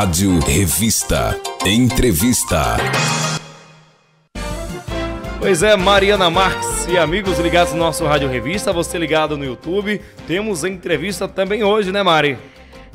Rádio Revista. Entrevista. Pois é, Mariana Marques e amigos ligados no nosso Rádio Revista, você ligado no YouTube, temos entrevista também hoje, né, Mari?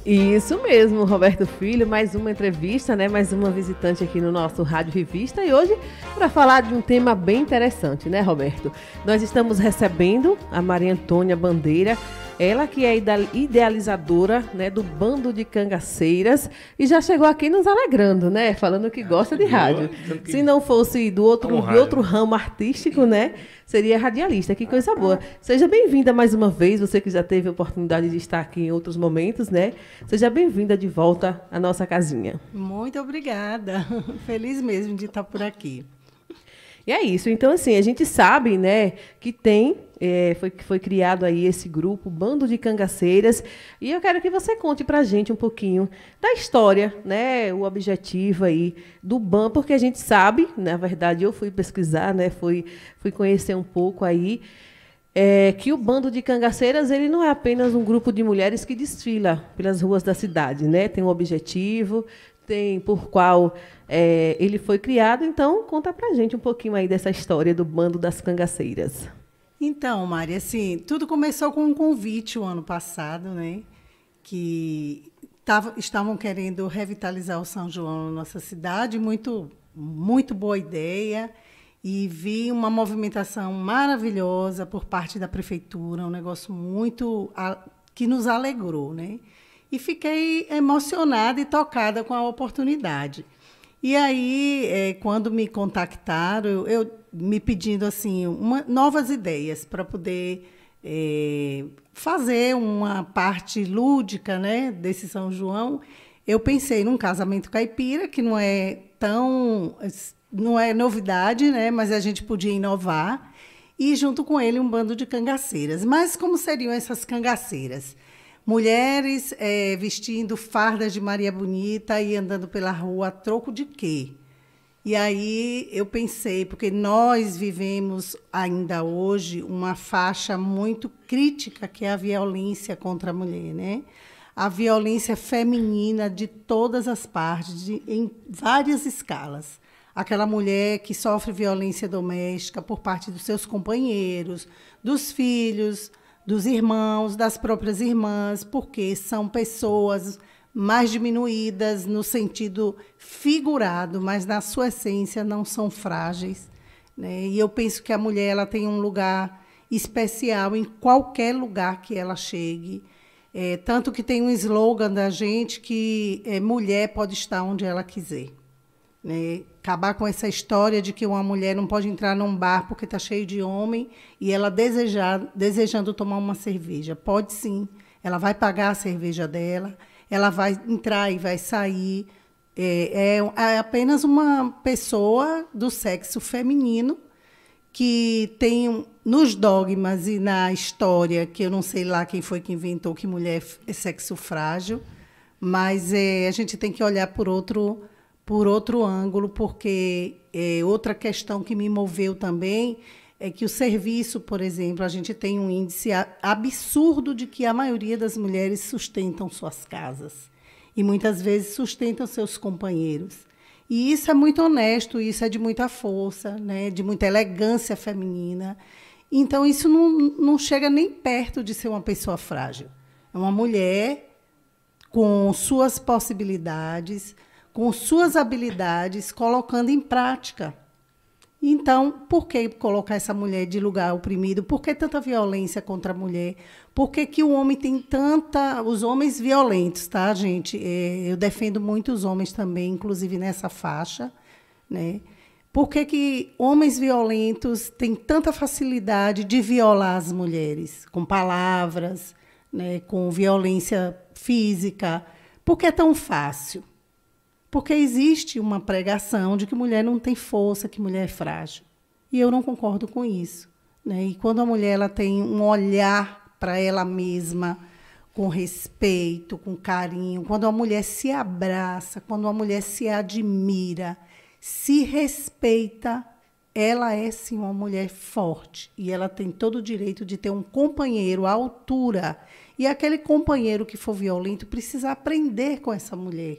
Isso mesmo, Roberto Filho, mais uma entrevista, né? Mais uma visitante aqui no nosso Rádio Revista e hoje para falar de um tema bem interessante, né, Roberto? Nós estamos recebendo a Maria Antônia Bandeira, ela que é idealizadora né, do bando de cangaceiras e já chegou aqui nos alegrando, né? Falando que gosta de rádio. Se não fosse do outro, de outro ramo artístico, né? Seria radialista. Que coisa boa. Seja bem-vinda mais uma vez, você que já teve a oportunidade de estar aqui em outros momentos, né? Seja bem-vinda de volta à nossa casinha. Muito obrigada. Feliz mesmo de estar por aqui. E é isso. Então, assim, a gente sabe, né, que tem é, foi que foi criado aí esse grupo, Bando de Cangaceiras. E eu quero que você conte para a gente um pouquinho da história, né? O objetivo aí do BAM, porque a gente sabe, né, na verdade, eu fui pesquisar, né? Fui, fui conhecer um pouco aí. É, que o bando de cangaceiras ele não é apenas um grupo de mulheres que desfila pelas ruas da cidade, né? Tem um objetivo, tem por qual é, ele foi criado. Então conta para gente um pouquinho aí dessa história do bando das cangaceiras. Então, Mari, assim, tudo começou com um convite o ano passado, né? Que tava, estavam querendo revitalizar o São João na nossa cidade, muito, muito boa ideia. E vi uma movimentação maravilhosa por parte da prefeitura, um negócio muito que nos alegrou, né? E fiquei emocionada e tocada com a oportunidade. E aí, é, quando me contactaram, eu, eu, me pedindo assim uma, novas ideias para poder é, fazer uma parte lúdica né, desse São João, eu pensei num casamento caipira, que não é tão. não é novidade, né, mas a gente podia inovar, e junto com ele um bando de cangaceiras. Mas como seriam essas cangaceiras? Mulheres é, vestindo fardas de Maria Bonita e andando pela rua a troco de quê? E aí eu pensei, porque nós vivemos ainda hoje uma faixa muito crítica que é a violência contra a mulher, né? A violência feminina de todas as partes, de, em várias escalas. Aquela mulher que sofre violência doméstica por parte dos seus companheiros, dos filhos, dos irmãos, das próprias irmãs, porque são pessoas mais diminuídas no sentido figurado, mas na sua essência não são frágeis. Né? E eu penso que a mulher ela tem um lugar especial em qualquer lugar que ela chegue. É, tanto que tem um slogan da gente que é, mulher pode estar onde ela quiser. Né? Acabar com essa história de que uma mulher não pode entrar num bar porque está cheio de homem e ela desejar, desejando tomar uma cerveja. Pode sim, ela vai pagar a cerveja dela, ela vai entrar e vai sair. É, é, é apenas uma pessoa do sexo feminino que tem nos dogmas e na história, que eu não sei lá quem foi que inventou que mulher é sexo frágil, mas é, a gente tem que olhar por outro por outro ângulo, porque é, outra questão que me moveu também é que o serviço, por exemplo, a gente tem um índice absurdo de que a maioria das mulheres sustentam suas casas e muitas vezes sustentam seus companheiros. E isso é muito honesto, isso é de muita força, né, de muita elegância feminina. Então, isso não, não chega nem perto de ser uma pessoa frágil. É uma mulher com suas possibilidades, com suas habilidades, colocando em prática. Então, por que colocar essa mulher de lugar oprimido? Por que tanta violência contra a mulher? Por que, que o homem tem tanta. Os homens violentos, tá, gente? É, eu defendo muito os homens também, inclusive nessa faixa. Né? Por que, que homens violentos têm tanta facilidade de violar as mulheres? Com palavras, né? com violência física. Por que é tão fácil? Porque existe uma pregação de que mulher não tem força, que mulher é frágil. E eu não concordo com isso. Né? E quando a mulher ela tem um olhar para ela mesma, com respeito, com carinho, quando a mulher se abraça, quando a mulher se admira, se respeita, ela é sim uma mulher forte e ela tem todo o direito de ter um companheiro à altura. E aquele companheiro que for violento precisa aprender com essa mulher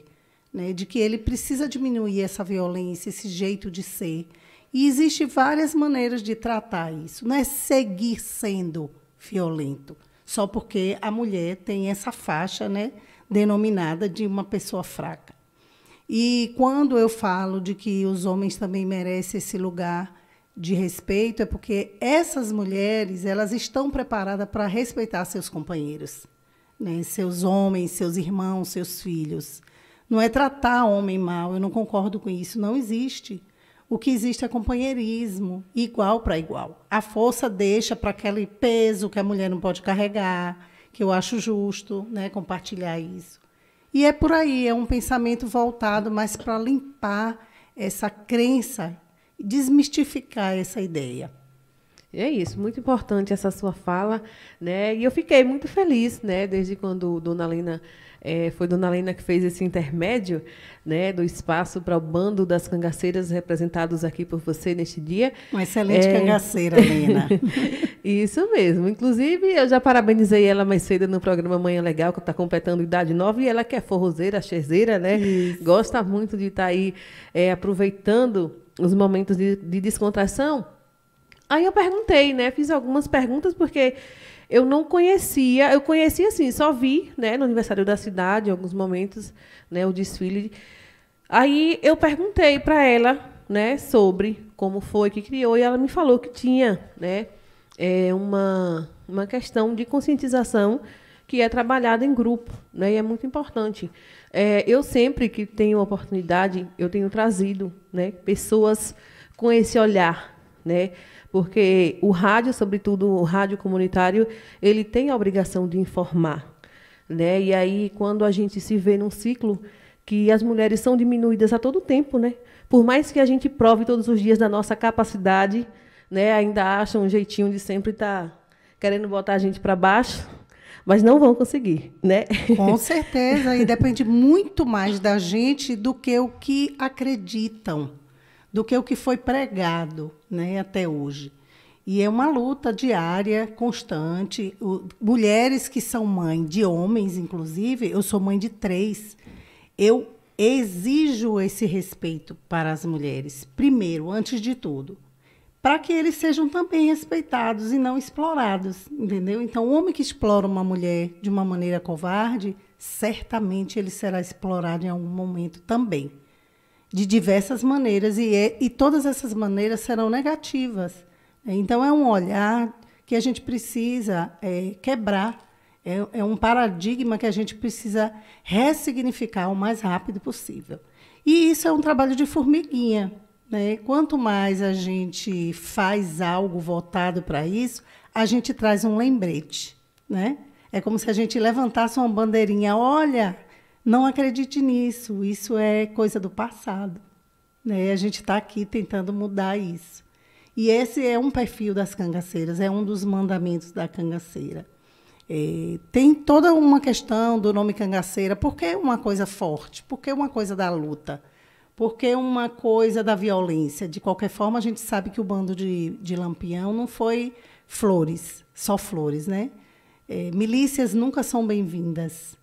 né, de que ele precisa diminuir essa violência, esse jeito de ser. E existem várias maneiras de tratar isso. Não é seguir sendo violento, só porque a mulher tem essa faixa né, denominada de uma pessoa fraca. E quando eu falo de que os homens também merecem esse lugar de respeito, é porque essas mulheres elas estão preparadas para respeitar seus companheiros, né, seus homens, seus irmãos, seus filhos. Não é tratar homem mal, eu não concordo com isso, não existe. O que existe é companheirismo, igual para igual. A força deixa para aquele peso que a mulher não pode carregar, que eu acho justo, né, compartilhar isso. E é por aí, é um pensamento voltado mais para limpar essa crença, desmistificar essa ideia. É isso, muito importante essa sua fala, né? E eu fiquei muito feliz, né, desde quando Dona Lina é, foi Dona Lena que fez esse intermédio né, do espaço para o bando das cangaceiras representados aqui por você neste dia. Uma excelente é... cangaceira, Lena. Isso mesmo. Inclusive, eu já parabenizei ela mais cedo no programa Manhã Legal, que está completando idade nova, e ela que é forrozeira, chezeira, né? Isso. Gosta muito de estar tá aí é, aproveitando os momentos de, de descontração. Aí eu perguntei, né? Fiz algumas perguntas, porque eu não conhecia, eu conhecia assim, só vi, né, no aniversário da cidade, em alguns momentos, né, o desfile. Aí eu perguntei para ela, né, sobre como foi que criou e ela me falou que tinha, né, é uma uma questão de conscientização que é trabalhada em grupo, né, e é muito importante. É, eu sempre que tenho oportunidade, eu tenho trazido, né, pessoas com esse olhar, né, porque o rádio, sobretudo o rádio comunitário, ele tem a obrigação de informar. Né? E aí, quando a gente se vê num ciclo que as mulheres são diminuídas a todo tempo, né? por mais que a gente prove todos os dias da nossa capacidade, né? ainda acham um jeitinho de sempre estar tá querendo botar a gente para baixo mas não vão conseguir, né? Com certeza, e depende muito mais da gente do que o que acreditam, do que o que foi pregado né, até hoje. E é uma luta diária, constante. O, mulheres que são mãe de homens, inclusive, eu sou mãe de três. Eu exijo esse respeito para as mulheres, primeiro, antes de tudo, para que eles sejam também respeitados e não explorados, entendeu? Então, o homem que explora uma mulher de uma maneira covarde, certamente ele será explorado em algum momento também de diversas maneiras e, é, e todas essas maneiras serão negativas. Então é um olhar que a gente precisa é, quebrar, é, é, um paradigma que a gente precisa ressignificar o mais rápido possível. E isso é um trabalho de formiguinha. Né? Quanto mais a gente faz algo voltado para isso, a gente traz um lembrete. Né? É como se a gente levantasse uma bandeirinha: olha, não acredite nisso, isso é coisa do passado. Né? A gente está aqui tentando mudar isso. E esse é um perfil das cangaceiras, é um dos mandamentos da cangaceira. É, tem toda uma questão do nome cangaceira, Porque é uma coisa forte? porque é uma coisa da luta? porque é uma coisa da violência? De qualquer forma, a gente sabe que o bando de, de Lampião não foi flores, só flores, né? É, milícias nunca são bem-vindas,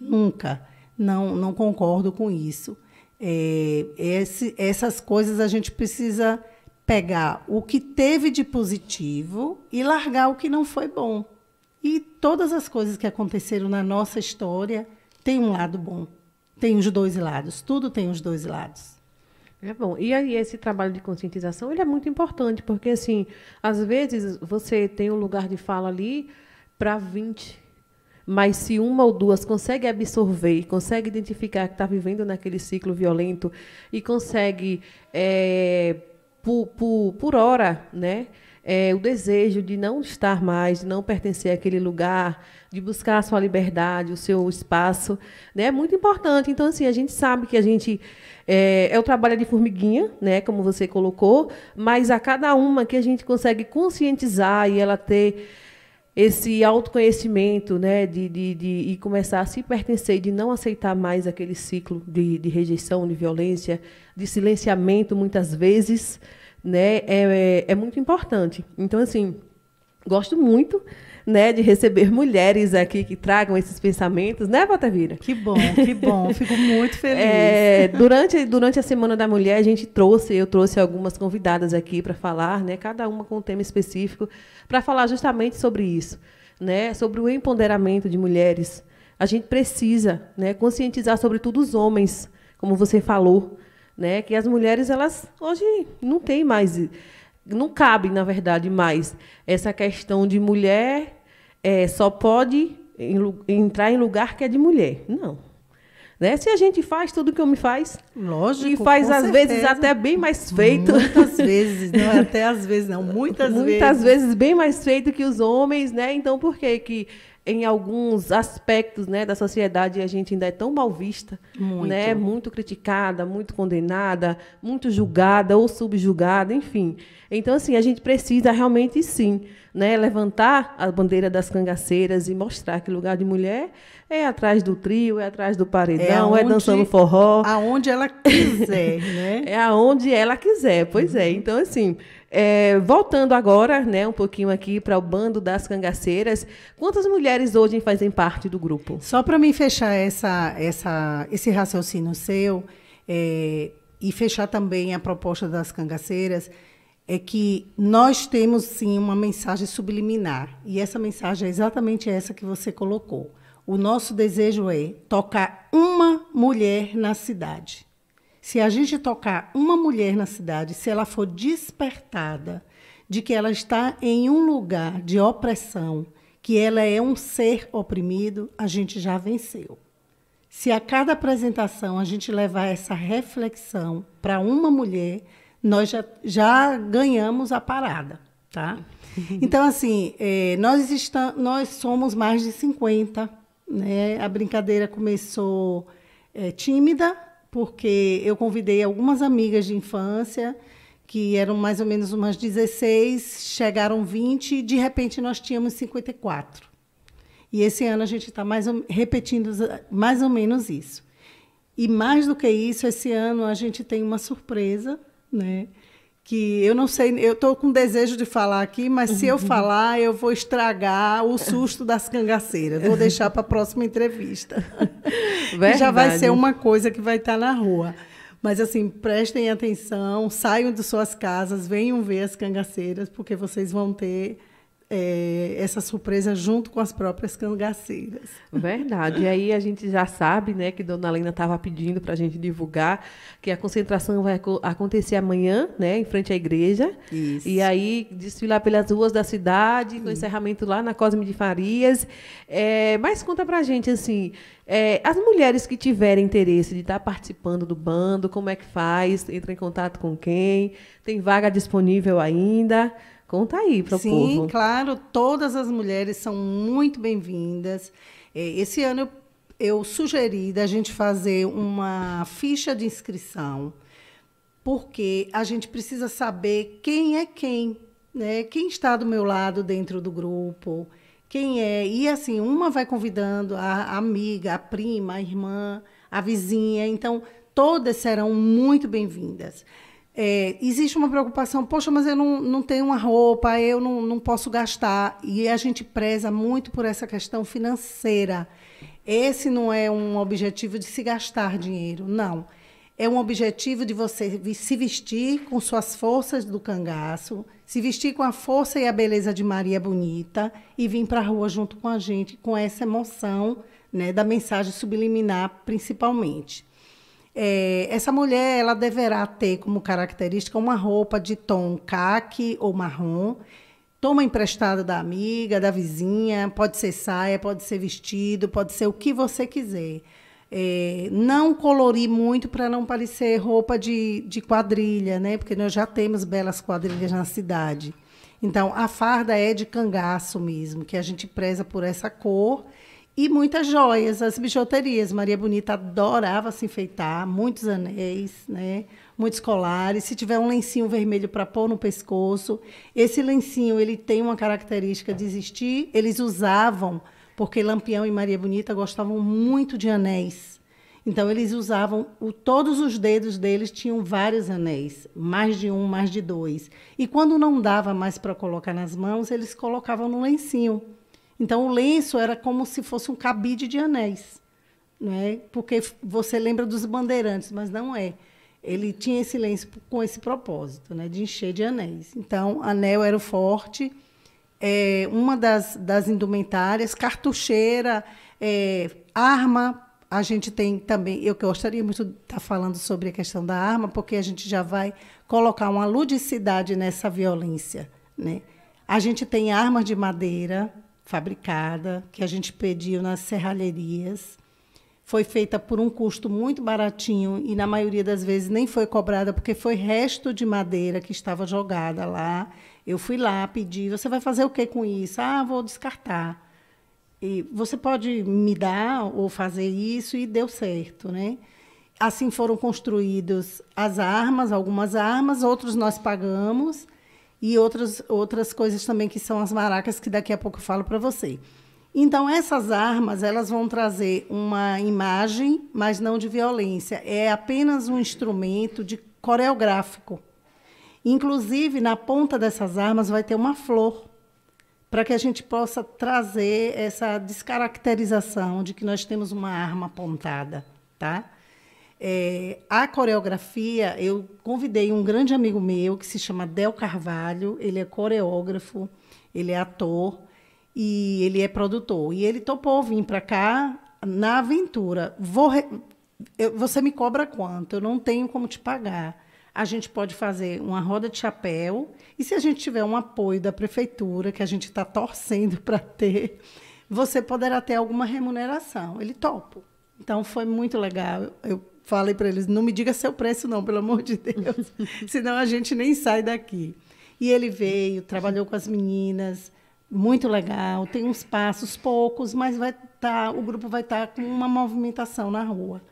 nunca não, não concordo com isso. É, esse, essas coisas a gente precisa pegar o que teve de positivo e largar o que não foi bom. E todas as coisas que aconteceram na nossa história têm um lado bom, tem os dois lados, tudo tem os dois lados. É bom. E aí esse trabalho de conscientização ele é muito importante, porque assim, às vezes você tem um lugar de fala ali para 20 mas se uma ou duas consegue absorver, consegue identificar que está vivendo naquele ciclo violento e consegue, é, por, por, por hora, né, é, o desejo de não estar mais, de não pertencer àquele lugar, de buscar a sua liberdade, o seu espaço, né, é muito importante. Então, assim, a gente sabe que a gente é, é, o trabalho de formiguinha, né, como você colocou, mas a cada uma que a gente consegue conscientizar e ela ter esse autoconhecimento, né, de, de, de, e começar a se pertencer, de não aceitar mais aquele ciclo de, de rejeição, de violência, de silenciamento, muitas vezes, né, é, é, é muito importante. Então, assim, gosto muito né, de receber mulheres aqui que tragam esses pensamentos, né, Botavira? Que bom, que bom, fico muito feliz. É, durante, durante a Semana da Mulher, a gente trouxe, eu trouxe algumas convidadas aqui para falar, né, cada uma com um tema específico, para falar justamente sobre isso, né, sobre o empoderamento de mulheres. A gente precisa né, conscientizar, sobretudo, os homens, como você falou, né, que as mulheres, elas hoje não têm mais não cabe, na verdade, mais essa questão de mulher é, só pode em, entrar em lugar que é de mulher. Não. Né? Se a gente faz tudo que o homem faz, lógico, e faz às certeza. vezes até bem mais feito, muitas vezes, não é até às vezes não, muitas, muitas vezes, muitas vezes bem mais feito que os homens, né? Então por que que em alguns aspectos né, da sociedade a gente ainda é tão mal vista, muito. Né, muito criticada, muito condenada, muito julgada ou subjugada, enfim. Então, assim, a gente precisa realmente sim né, levantar a bandeira das cangaceiras e mostrar que lugar de mulher é atrás do trio, é atrás do paredão, é, aonde, é dançando forró. Aonde ela quiser, né? é aonde ela quiser, pois é. Uhum. Então, assim, é, voltando agora, né, um pouquinho aqui para o bando das cangaceiras, quantas mulheres hoje fazem parte do grupo? Só para me fechar essa, essa, esse raciocínio seu é, e fechar também a proposta das cangaceiras, é que nós temos sim uma mensagem subliminar e essa mensagem é exatamente essa que você colocou. O nosso desejo é tocar uma mulher na cidade. Se a gente tocar uma mulher na cidade, se ela for despertada de que ela está em um lugar de opressão, que ela é um ser oprimido, a gente já venceu. Se a cada apresentação a gente levar essa reflexão para uma mulher, nós já, já ganhamos a parada, tá? Então, assim, é, nós, nós somos mais de 50, né? A brincadeira começou é, tímida, porque eu convidei algumas amigas de infância, que eram mais ou menos umas 16, chegaram 20, e de repente nós tínhamos 54. E esse ano a gente está mais ou, repetindo mais ou menos isso. E mais do que isso, esse ano a gente tem uma surpresa, né? que eu não sei, eu estou com desejo de falar aqui, mas se eu uhum. falar, eu vou estragar o susto das cangaceiras. Vou deixar para a próxima entrevista. Verdade. Já vai ser uma coisa que vai estar tá na rua. Mas assim, prestem atenção, saiam de suas casas, venham ver as cangaceiras, porque vocês vão ter é, essa surpresa junto com as próprias cangaceiras. Verdade. E aí a gente já sabe, né, que Dona Lena estava pedindo para a gente divulgar que a concentração vai acontecer amanhã, né, em frente à igreja. Isso. E aí desfilar pelas ruas da cidade, com encerramento lá na Cosme de Farias. É, mas conta para a gente, assim, é, as mulheres que tiverem interesse de estar tá participando do bando, como é que faz? Entra em contato com quem? Tem vaga disponível ainda? Conta aí para o povo. Sim, claro, todas as mulheres são muito bem-vindas. É, esse ano eu, eu sugeri da gente fazer uma ficha de inscrição, porque a gente precisa saber quem é quem, né? Quem está do meu lado dentro do grupo, quem é. E assim, uma vai convidando a amiga, a prima, a irmã, a vizinha. Então, todas serão muito bem-vindas é, existe uma preocupação, poxa, mas eu não, não tenho uma roupa, eu não, não posso gastar. E a gente preza muito por essa questão financeira. Esse não é um objetivo de se gastar dinheiro, não. É um objetivo de você se vestir com suas forças do cangaço, se vestir com a força e a beleza de Maria Bonita e vir para a rua junto com a gente, com essa emoção né, da mensagem subliminar, principalmente. É, essa mulher ela deverá ter como característica uma roupa de tom caque ou marrom, toma emprestada da amiga, da vizinha, pode ser saia, pode ser vestido, pode ser o que você quiser. É, não colorir muito para não parecer roupa de, de quadrilha, né? Porque nós já temos belas quadrilhas na cidade. Então, a farda é de cangaço mesmo, que a gente preza por essa cor e muitas joias, as bijuterias. Maria Bonita adorava se enfeitar, muitos anéis, né? muitos colares. Se tiver um lencinho vermelho para pôr no pescoço, esse lencinho ele tem uma característica de existir. Eles usavam, porque Lampião e Maria Bonita gostavam muito de anéis. Então eles usavam, o, todos os dedos deles tinham vários anéis, mais de um, mais de dois. E quando não dava mais para colocar nas mãos, eles colocavam no lencinho. Então, o lenço era como se fosse um cabide de anéis, é? porque você lembra dos bandeirantes, mas não é. Ele tinha esse lenço com esse propósito, né? de encher de anéis. Então, anel era o forte, é, uma das, das indumentárias, cartucheira, é, arma. A gente tem também, eu gostaria muito de estar tá falando sobre a questão da arma, porque a gente já vai colocar uma ludicidade nessa violência. Né? A gente tem armas de madeira, fabricada, que a gente pediu nas serralherias. Foi feita por um custo muito baratinho e, na maioria das vezes, nem foi cobrada, porque foi resto de madeira que estava jogada lá. Eu fui lá pedir: você vai fazer o que com isso? Ah, vou descartar. E você pode me dar ou fazer isso? E deu certo, né? Assim foram construídas as armas, algumas armas, outros nós pagamos e outras, outras coisas também que são as maracas, que daqui a pouco eu falo para você. Então, essas armas, elas vão trazer uma imagem, mas não de violência. É apenas um instrumento de coreográfico. Inclusive, na ponta dessas armas vai ter uma flor, para que a gente possa trazer essa descaracterização de que nós temos uma arma apontada, tá? É, a coreografia, eu convidei um grande amigo meu que se chama Del Carvalho, ele é coreógrafo, ele é ator e ele é produtor. E ele topou vir para cá na aventura. Vou re... eu, você me cobra quanto? Eu não tenho como te pagar. A gente pode fazer uma roda de chapéu e se a gente tiver um apoio da prefeitura, que a gente está torcendo para ter, você poderá ter alguma remuneração. Ele topo. Então foi muito legal. Eu falei para eles: não me diga seu preço, não, pelo amor de Deus, senão a gente nem sai daqui. E ele veio, trabalhou com as meninas, muito legal. Tem uns passos poucos, mas vai tá, o grupo vai estar tá com uma movimentação na rua,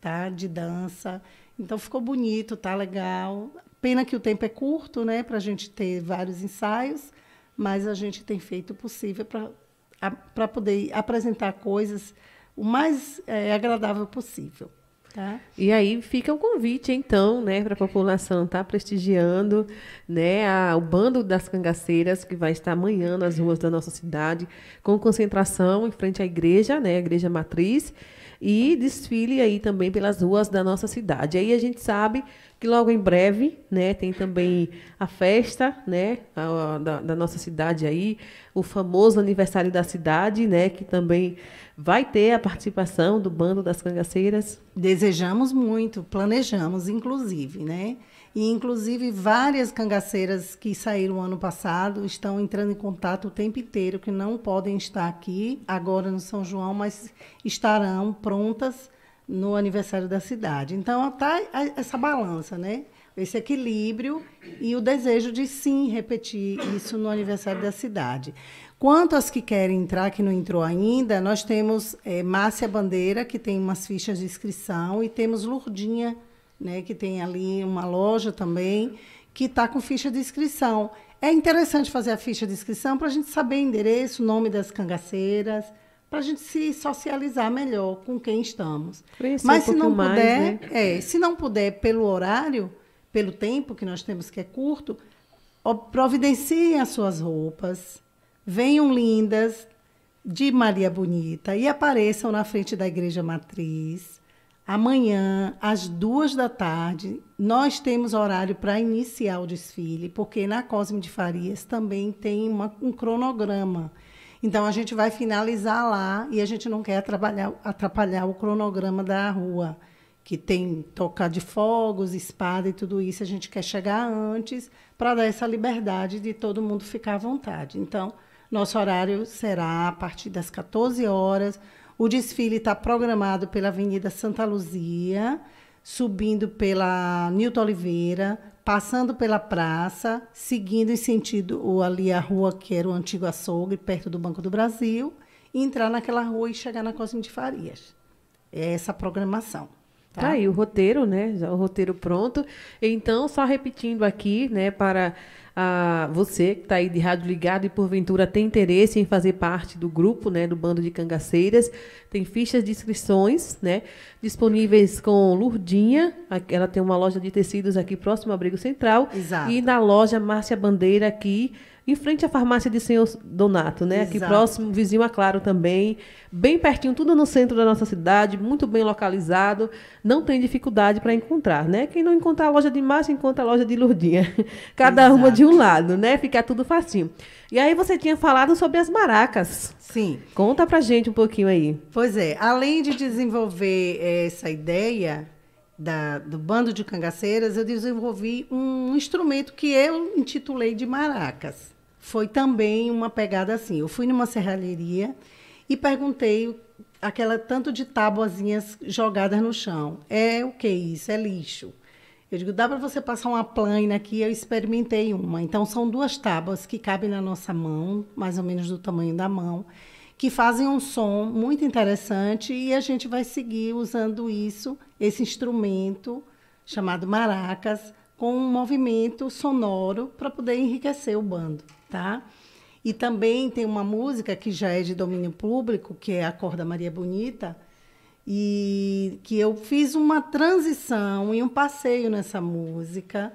tá? De dança. Então ficou bonito, tá legal. Pena que o tempo é curto, né, para a gente ter vários ensaios, mas a gente tem feito o possível para poder apresentar coisas o mais é, agradável possível. Tá. E aí fica o convite, então, né, para a população estar tá prestigiando né, a, o bando das cangaceiras que vai estar amanhã nas ruas da nossa cidade, com concentração em frente à igreja, né, a igreja matriz, e desfile aí também pelas ruas da nossa cidade. Aí a gente sabe que logo em breve, né, tem também a festa, né, a, a, da, da, nossa cidade aí, o famoso aniversário da cidade, né, que também vai ter a participação do bando das cangaceiras. Desejamos muito, planejamos, inclusive, né, e inclusive várias cangaceiras que saíram ano passado estão entrando em contato o tempo inteiro que não podem estar aqui agora no São João, mas estarão prontas no aniversário da cidade. Então, está essa balança, né? Esse equilíbrio e o desejo de sim repetir isso no aniversário da cidade. Quanto às que querem entrar, que não entrou ainda, nós temos é, Márcia Bandeira, que tem umas fichas de inscrição, e temos Lurdinha, né, que tem ali uma loja também, que está com ficha de inscrição. É interessante fazer a ficha de inscrição para a gente saber endereço, nome das cangaceiras, para a gente se socializar melhor com quem estamos. Conhecer Mas um se não puder, mais, né? é, se não puder pelo horário, pelo tempo que nós temos que é curto, providenciem as suas roupas, venham lindas de Maria Bonita e apareçam na frente da igreja matriz. Amanhã, às duas da tarde, nós temos horário para iniciar o desfile, porque na Cosme de Farias também tem uma, um cronograma. Então a gente vai finalizar lá e a gente não quer atrapalhar, atrapalhar o cronograma da rua, que tem tocar de fogos, espada e tudo isso. A gente quer chegar antes para dar essa liberdade de todo mundo ficar à vontade. Então, nosso horário será a partir das 14 horas. O desfile está programado pela Avenida Santa Luzia, subindo pela Nilton Oliveira, passando pela praça, seguindo em sentido ali a rua que era o antigo açougue, perto do Banco do Brasil, entrar naquela rua e chegar na Cozinha de Farias. É essa a programação. Tá. tá aí o roteiro, né? Já o roteiro pronto. Então, só repetindo aqui, né, para a ah, você que está aí de rádio ligado e porventura tem interesse em fazer parte do grupo, né, do bando de cangaceiras, tem fichas de inscrições, né, disponíveis com Lurdinha, ela tem uma loja de tecidos aqui próximo ao abrigo central, Exato. e na loja Márcia Bandeira aqui em frente à farmácia de Senhor Donato, né? Exato. Aqui próximo, vizinho a Claro também, bem pertinho, tudo no centro da nossa cidade, muito bem localizado, não tem dificuldade para encontrar, né? Quem não encontrar a loja de Márcia, encontra a loja de Lourdinha. Cada Exato. uma de um lado, né? Fica tudo facinho. E aí você tinha falado sobre as maracas. Sim. Conta pra gente um pouquinho aí. Pois é, além de desenvolver eh, essa ideia da, do bando de cangaceiras, eu desenvolvi um instrumento que eu intitulei de maracas foi também uma pegada assim. Eu fui numa serralheria e perguntei aquela tanto de tábuazinhas jogadas no chão. É o que isso? É lixo. Eu digo, dá para você passar uma plana aqui? Eu experimentei uma. Então, são duas tábuas que cabem na nossa mão, mais ou menos do tamanho da mão, que fazem um som muito interessante e a gente vai seguir usando isso, esse instrumento chamado maracas, com um movimento sonoro para poder enriquecer o bando tá? E também tem uma música que já é de domínio público, que é Acorda Maria Bonita, e que eu fiz uma transição e um passeio nessa música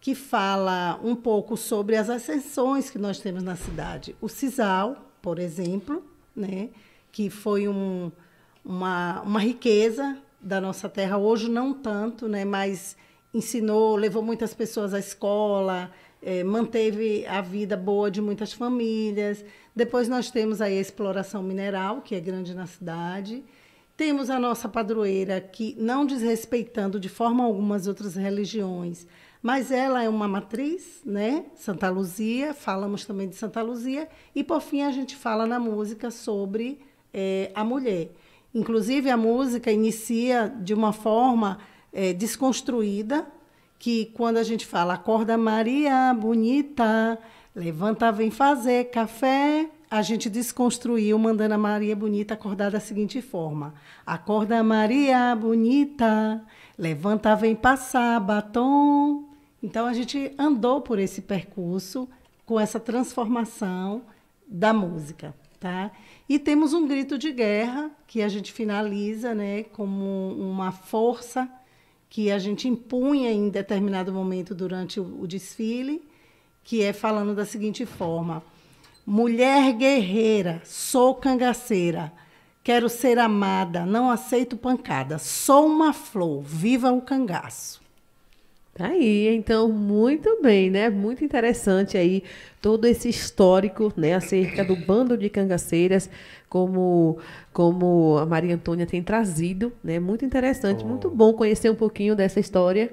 que fala um pouco sobre as ascensões que nós temos na cidade. O sisal, por exemplo, né, que foi um, uma, uma riqueza da nossa terra, hoje não tanto, né, mas ensinou, levou muitas pessoas à escola, é, manteve a vida boa de muitas famílias. Depois nós temos aí a exploração mineral, que é grande na cidade. Temos a nossa padroeira, que não desrespeitando de forma alguma as outras religiões, mas ela é uma matriz, né? Santa Luzia, falamos também de Santa Luzia, e por fim a gente fala na música sobre é, a mulher. Inclusive a música inicia de uma forma é, desconstruída, que quando a gente fala acorda Maria bonita, levanta vem fazer café, a gente desconstruiu mandando a Maria bonita acordar da seguinte forma: acorda Maria bonita, levanta vem passar batom. Então a gente andou por esse percurso com essa transformação da música, tá? E temos um grito de guerra que a gente finaliza, né, como uma força que a gente impunha em determinado momento durante o, o desfile, que é falando da seguinte forma: Mulher guerreira, sou cangaceira. Quero ser amada, não aceito pancada. Sou uma flor, viva o cangaço. Tá aí, então, muito bem, né? Muito interessante aí todo esse histórico, né, acerca do bando de cangaceiras, como como a Maria Antônia tem trazido, né? Muito interessante, oh. muito bom conhecer um pouquinho dessa história.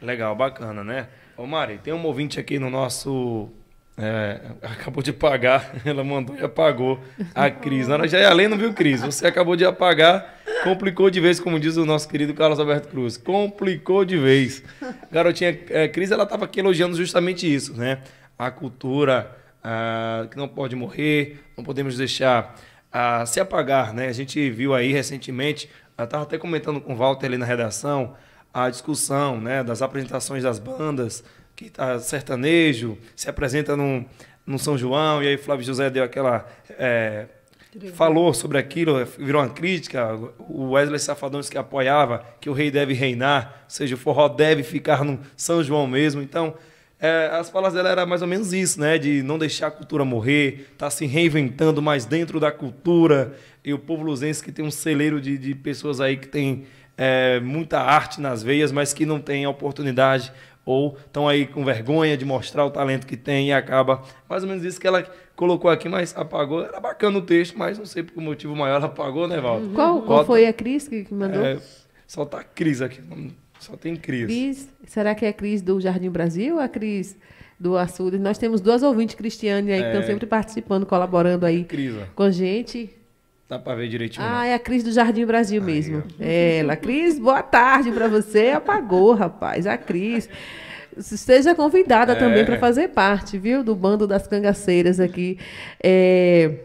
Legal, bacana, né? Ô Mari, tem um ouvinte aqui no nosso é, acabou de apagar, ela mandou e apagou a Cris. Não, já ia além, não viu, Cris? Você acabou de apagar, complicou de vez, como diz o nosso querido Carlos Alberto Cruz. Complicou de vez. Garotinha, é, Cris, ela estava aqui elogiando justamente isso, né? A cultura a, que não pode morrer, não podemos deixar a, se apagar, né? A gente viu aí recentemente, ela estava até comentando com o Walter ali na redação, a discussão né, das apresentações das bandas, que tá sertanejo, se apresenta num, num São João, e aí Flávio José deu aquela. É, falou sobre aquilo, é, virou uma crítica. O Wesley Safadões que apoiava que o rei deve reinar, ou seja, o forró deve ficar no São João mesmo. Então, é, as falas dela era mais ou menos isso, né? De não deixar a cultura morrer, tá se reinventando mais dentro da cultura. E o povo luzense que tem um celeiro de, de pessoas aí que tem é, muita arte nas veias, mas que não tem oportunidade ou estão aí com vergonha de mostrar o talento que tem e acaba. Mais ou menos isso que ela colocou aqui, mas apagou. Era bacana o texto, mas não sei por que motivo maior ela apagou, né, Val? Uhum. Qual, qual foi a Cris que mandou? É, só tá Cris aqui, só tem Cris. Cris, será que é a Cris do Jardim Brasil ou a é Cris do Açude? Nós temos duas ouvintes cristianas aí é... que estão sempre participando, colaborando aí Crisa. com a gente. Dá para ver direitinho. Ah, não. é a Cris do Jardim Brasil Aí, mesmo. É ela. Cris, boa tarde para você. Apagou, rapaz. A Cris. Seja convidada é. também para fazer parte, viu, do bando das cangaceiras aqui. É,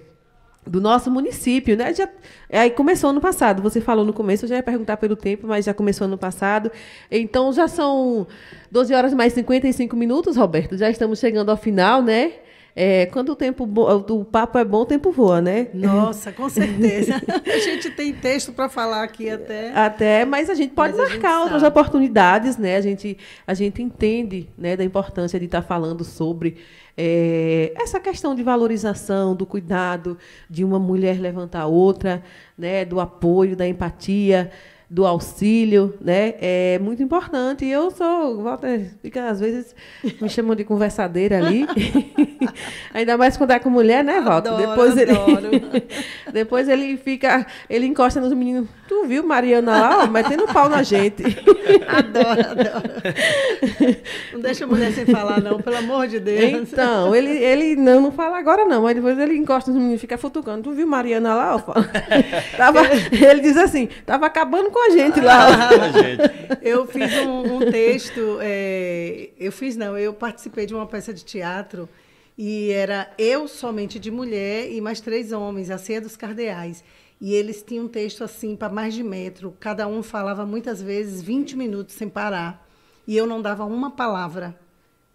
do nosso município, né? Já, é, aí começou ano passado. Você falou no começo, eu já ia perguntar pelo tempo, mas já começou ano passado. Então já são 12 horas mais 55 minutos, Roberto. Já estamos chegando ao final, né? É, quando o tempo do papo é bom, o tempo voa, né? Nossa, com certeza. a gente tem texto para falar aqui até. Até, mas a gente pode mas marcar gente outras sabe. oportunidades, né? A gente, a gente entende né, da importância de estar tá falando sobre é, essa questão de valorização, do cuidado de uma mulher levantar outra, né, do apoio, da empatia do auxílio, né? É muito importante. E eu sou, Walter, fica, às vezes me chamam de conversadeira ali. Ainda mais quando é com mulher, né, Walter? Adoro, depois adoro. ele Depois ele fica, ele encosta nos meninos. Tu viu Mariana lá, ó, metendo pau na gente. Adoro, adoro. Não deixa a mulher sem falar, não, pelo amor de Deus. Então, ele, ele não, não fala agora, não, mas depois ele encosta no menino e fica futucando. Tu viu Mariana lá, ó? Tava, ele diz assim, tava acabando com a gente lá. Ah, eu fiz um, um texto, é, eu fiz não, eu participei de uma peça de teatro e era eu somente de mulher e mais três homens, a ceia dos cardeais. E eles tinham um texto assim para mais de metro. Cada um falava muitas vezes 20 minutos sem parar. E eu não dava uma palavra.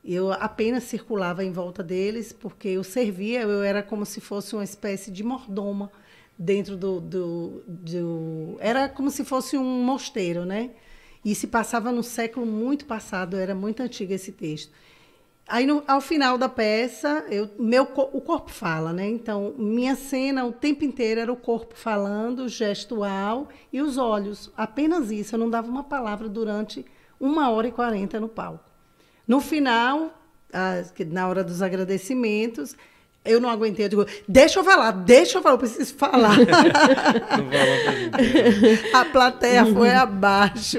Eu apenas circulava em volta deles, porque eu servia, eu era como se fosse uma espécie de mordoma dentro do, do, do, Era como se fosse um mosteiro, né? E se passava no século muito passado, era muito antigo esse texto. Aí, no, ao final da peça, eu, meu, o corpo fala, né? Então, minha cena o tempo inteiro era o corpo falando, gestual e os olhos. Apenas isso. Eu não dava uma palavra durante uma hora e quarenta no palco. No final, ah, na hora dos agradecimentos, eu não aguentei. Eu digo, deixa eu falar, deixa eu falar, eu preciso falar. a plateia foi abaixo.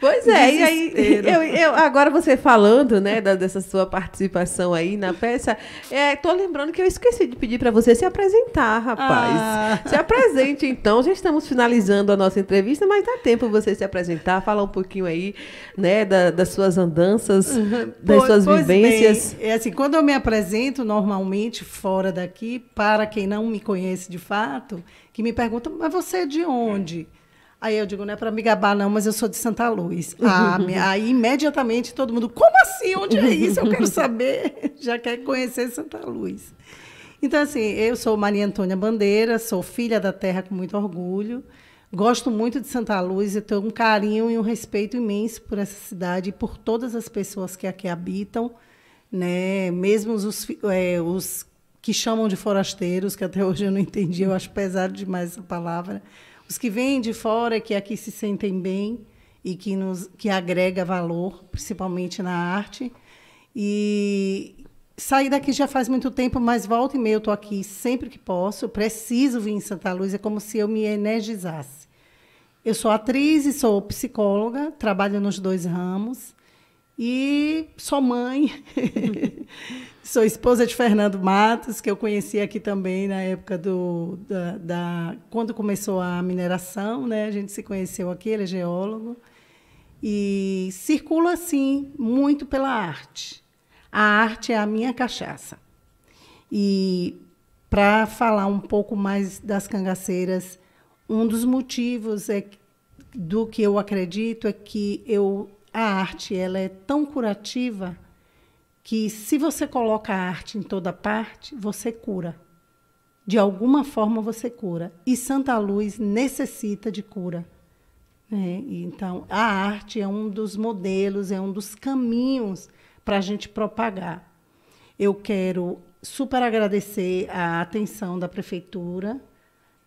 Pois é, e aí, eu, eu, agora você falando, né, da, dessa sua participação aí na peça, é, tô lembrando que eu esqueci de pedir para você se apresentar, rapaz. Ah. Se apresente, então. Já estamos finalizando a nossa entrevista, mas dá tempo você se apresentar, falar um pouquinho aí, né, da, das suas andanças, uhum. das pois, suas vivências. Bem, é assim, quando eu me apresento, normalmente, gente fora daqui, para quem não me conhece de fato, que me pergunta, mas você é de onde? Aí eu digo, não é para me gabar, não, mas eu sou de Santa Luz. Ah, aí imediatamente todo mundo, como assim? Onde é isso? Eu quero saber. Já quer conhecer Santa Luz. Então, assim, eu sou Maria Antônia Bandeira, sou filha da terra com muito orgulho. Gosto muito de Santa Luz e tenho um carinho e um respeito imenso por essa cidade e por todas as pessoas que aqui habitam né? Mesmo os, é, os que chamam de forasteiros, que até hoje eu não entendi, eu acho pesado demais essa palavra. Os que vêm de fora, que aqui se sentem bem e que, nos, que agrega valor, principalmente na arte. E sair daqui já faz muito tempo, mas volta e meia eu estou aqui sempre que posso. Preciso vir em Santa Luz, é como se eu me energizasse. Eu sou atriz e sou psicóloga, trabalho nos dois ramos. E sou mãe, sou esposa de Fernando Matos, que eu conheci aqui também na época do da, da, quando começou a mineração, né? A gente se conheceu aqui, ele é geólogo e circulo assim muito pela arte. A arte é a minha cachaça. E para falar um pouco mais das cangaceiras, um dos motivos é do que eu acredito é que eu a arte ela é tão curativa que se você coloca a arte em toda parte, você cura. De alguma forma você cura. E Santa Luz necessita de cura. Né? Então, a arte é um dos modelos, é um dos caminhos para a gente propagar. Eu quero super agradecer a atenção da prefeitura,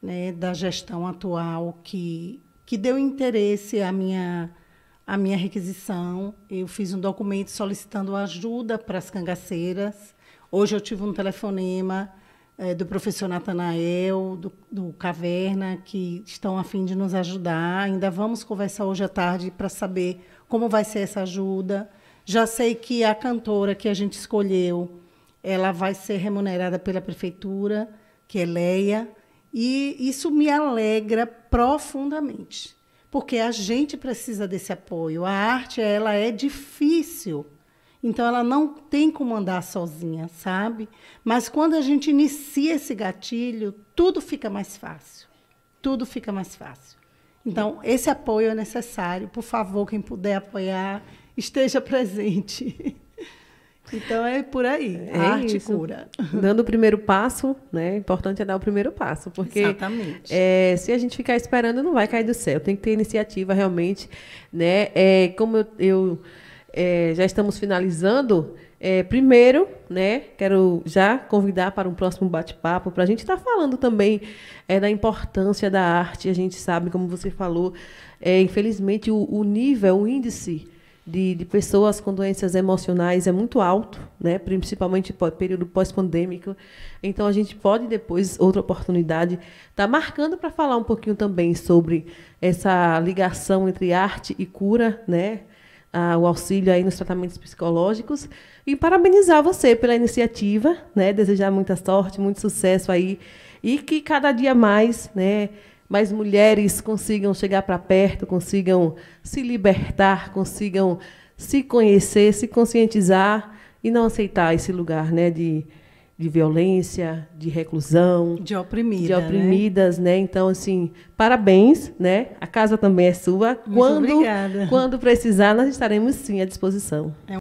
né, da gestão atual, que, que deu interesse à minha a minha requisição. Eu fiz um documento solicitando ajuda para as cangaceiras. Hoje eu tive um telefonema é, do professor Natanael, do, do Caverna, que estão a fim de nos ajudar. Ainda vamos conversar hoje à tarde para saber como vai ser essa ajuda. Já sei que a cantora que a gente escolheu, ela vai ser remunerada pela prefeitura, que é Leia, e isso me alegra profundamente porque a gente precisa desse apoio. A arte, ela é difícil. Então ela não tem como andar sozinha, sabe? Mas quando a gente inicia esse gatilho, tudo fica mais fácil. Tudo fica mais fácil. Então, esse apoio é necessário. Por favor, quem puder apoiar, esteja presente. Então é por aí, é arte isso. cura. Dando o primeiro passo, né? O importante é dar o primeiro passo, porque Exatamente. É, se a gente ficar esperando, não vai cair do céu. Tem que ter iniciativa realmente, né? É, como eu, eu é, já estamos finalizando, é, primeiro, né, quero já convidar para um próximo bate-papo para a gente estar tá falando também é, da importância da arte. A gente sabe, como você falou, é, infelizmente o, o nível, o índice de, de pessoas com doenças emocionais é muito alto, né? principalmente período pós-pandêmico. Então, a gente pode, depois, outra oportunidade, estar tá marcando para falar um pouquinho também sobre essa ligação entre arte e cura, né? Ah, o auxílio aí nos tratamentos psicológicos. E parabenizar você pela iniciativa, né? desejar muita sorte, muito sucesso aí. E que cada dia mais né, mais mulheres consigam chegar para perto, consigam se libertar, consigam se conhecer, se conscientizar e não aceitar esse lugar né, de, de violência, de reclusão. De oprimida. De né? oprimidas, né? né? Então, assim, parabéns, né? A casa também é sua. Muito quando, obrigada. Quando precisar, nós estaremos sim à disposição. É